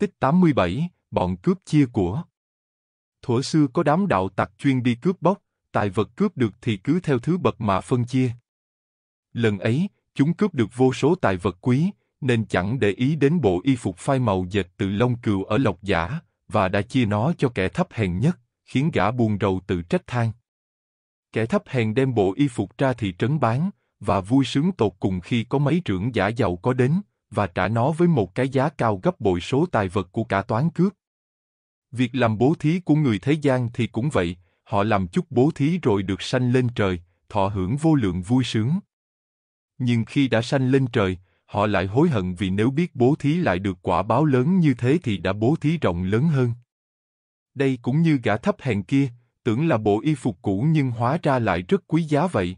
Tích 87, bọn cướp chia của. Thuở xưa có đám đạo tặc chuyên đi cướp bóc, tài vật cướp được thì cứ theo thứ bậc mà phân chia. Lần ấy, chúng cướp được vô số tài vật quý, nên chẳng để ý đến bộ y phục phai màu dệt từ lông cừu ở Lộc Giả, và đã chia nó cho kẻ thấp hèn nhất, khiến gã buồn rầu tự trách than. Kẻ thấp hèn đem bộ y phục ra thị trấn bán, và vui sướng tột cùng khi có mấy trưởng giả giàu có đến, và trả nó với một cái giá cao gấp bội số tài vật của cả toán cước. Việc làm bố thí của người thế gian thì cũng vậy, họ làm chút bố thí rồi được sanh lên trời, thọ hưởng vô lượng vui sướng. Nhưng khi đã sanh lên trời, họ lại hối hận vì nếu biết bố thí lại được quả báo lớn như thế thì đã bố thí rộng lớn hơn. Đây cũng như gã thấp hèn kia, tưởng là bộ y phục cũ nhưng hóa ra lại rất quý giá vậy.